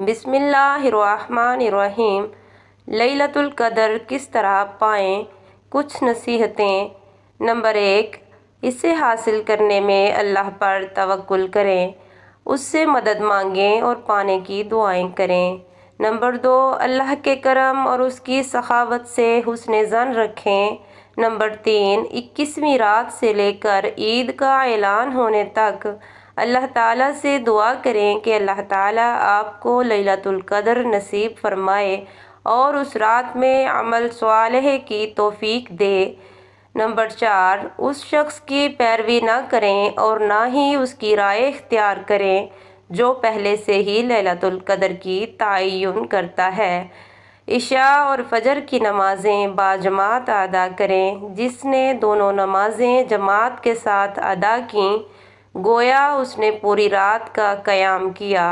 बिसमीम लैलतुल कदर किस तरह पाएँ कुछ नसीहतें नंबर एक इसे हासिल करने में अल्लाह पर तवक्ल करें उससे मदद मांगें और पाने की दुआएं करें नंबर दो अल्लाह के करम और उसकी सखावत से हुसन जन रखें नंबर तीन इक्कीसवीं रात से लेकर ईद का ऐलान होने तक अल्लाह ताला से दुआ करें कि अल्लाह ताला आपको लैलतुल कदर नसीब फरमाए और उस रात में अमल सवालह की तोफ़ी दे नंबर चार उस शख्स की पैरवी ना करें और ना ही उसकी राय इख्तियार करें जो पहले से ही लैलतुल कदर की तयन करता है इशा और फजर की नमाज़ें बाजमात अदा करें जिसने दोनों नमाज़ें जमात के साथ अदा की गोया उसने पूरी रात का क़याम किया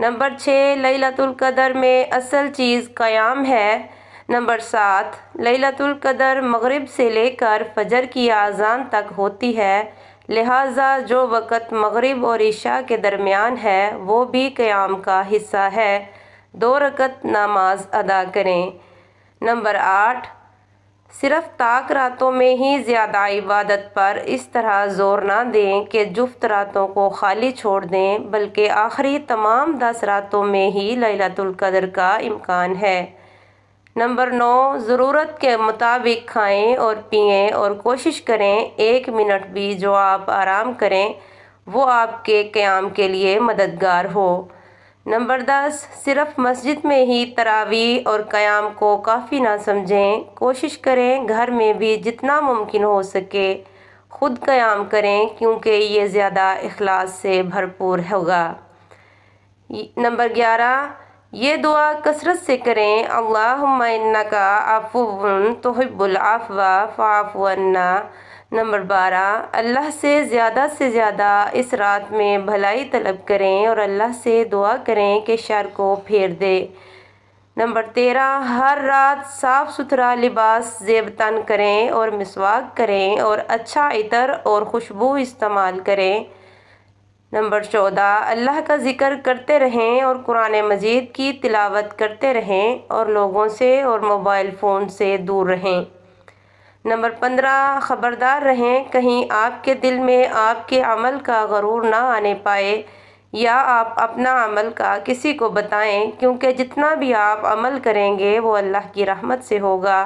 नंबर छः लैलतुल कदर में असल चीज़ क़याम है नंबर सात लैलतुल कदर मगरिब से लेकर फजर की आज़ान तक होती है लिहाजा जो वक़्त मगरिब और ईशा के दरमियान है वो भी क़याम का हिस्सा है दो रकत नमाज अदा करें नंबर आठ सिर्फ ताक रातों में ही ज़्यादा इबादत पर इस तरह जोर ना दें कि जुफ्त रातों को खाली छोड़ दें बल्कि आखिरी तमाम दस रातों में ही ललातुल्कदर का इम्कान है नंबर नौ ज़रूरत के मुताबिक खाएं और पिएं और कोशिश करें एक मिनट भी जो आप आराम करें वो आपके क़्याम के लिए मददगार हो नंबर दस सिर्फ मस्जिद में ही तरावी और क़याम को काफ़ी ना समझें कोशिश करें घर में भी जितना मुमकिन हो सके ख़ुद क़याम करें क्योंकि ये ज़्यादा अखलास से भरपूर होगा नंबर ग्यारह ये दुआ कसरत से करें अल्लाह का तोहबुल अफवा फ़ाफ़वन्ना नंबर बारह अल्लाह से ज़्यादा से ज़्यादा इस रात में भलाई तलब करें और अल्लाह से दुआ करें कि शर को फेर दे नंबर तेरह हर रात साफ़ सुथरा लिबास जेब तन करें और मिसवाक करें और अच्छा इतर और खुशबू इस्तेमाल करें नंबर चौदह अल्लाह का ज़िक्र करते रहें और कुरान मजीद की तिलावत करते रहें और लोगों से और मोबाइल फ़ोन से दूर रहें नंबर पंद्रह ख़बरदार रहें कहीं आपके दिल में आपके अमल का गरूर ना आने पाए या आप अपना अमल का किसी को बताएं क्योंकि जितना भी आप अमल करेंगे वो अल्लाह की रहमत से होगा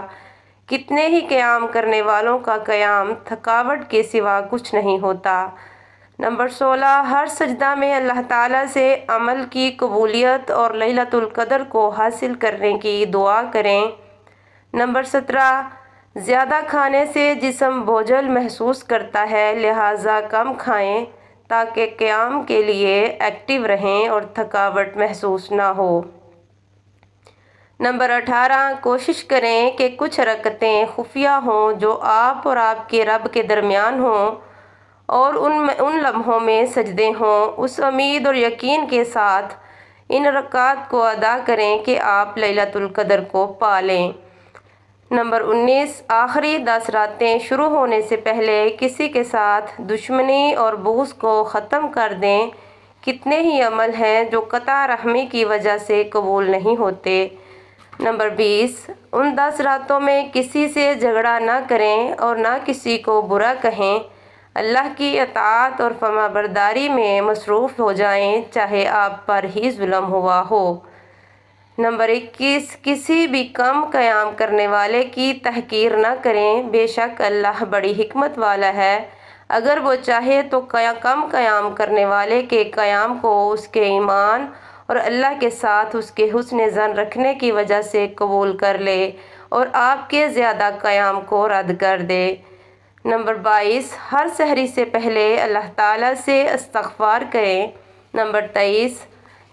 कितने ही क़्याम करने वालों का क़्याम थकावट के सिवा कुछ नहीं होता नंबर सोलह हर सजदा में अल्लाह ताला से अमल की कबूलियत और लहलतुल्कदर को हासिल करने की दुआ करें नंबर सत्रह ज़्यादा खाने से जिसम बोझल महसूस करता है लिहाजा कम खाएं ताकि क़्याम के लिए एक्टिव रहें और थकावट महसूस ना हो नंबर अठारह कोशिश करें कि कुछ रकतें खुफिया हों जो आप और आपके रब के दरमियान हों और उन उन लम्हों में सजदे हों उस उम्मीद और यकीन के साथ इन रकात को अदा करें कि आप लकदर को पालें नंबर 19 आखिरी दस रातें शुरू होने से पहले किसी के साथ दुश्मनी और बूस को ख़त्म कर दें कितने ही अमल हैं जो कता रहमी की वजह से कबूल नहीं होते नंबर 20 उन दस रातों में किसी से झगड़ा ना करें और ना किसी को बुरा कहें अल्लाह की अतात और फमाबरदारी में मसरूफ़ हो जाएं चाहे आप पर ही जुल्म हुआ हो नंबर इक्कीस किसी भी कम क़याम करने वाले की तहकीर न करें बेशक अल्लाह बड़ी हमत वाला है अगर वो चाहे तो क्या कम क़याम करने वाले के क़याम को उसके ईमान और अल्लाह के साथ उसके हुसन जन रखने की वजह से कबूल कर ले और आपके ज़्यादा क़याम को रद्द कर दे नंबर बाईस हर सहरी से पहले अल्लाह ताला से इस्तगफार करें नंबर तेईस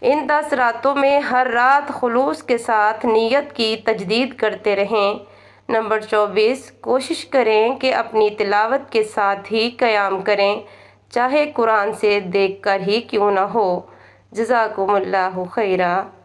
इन दस रातों में हर रात खलूस के साथ नीयत की तजदीद करते रहें नंबर चौबीस कोशिश करें कि अपनी तिलावत के साथ ही क़याम करें चाहे कुरान से देख कर ही क्यों ना हो जजाकुमल्ला खैरा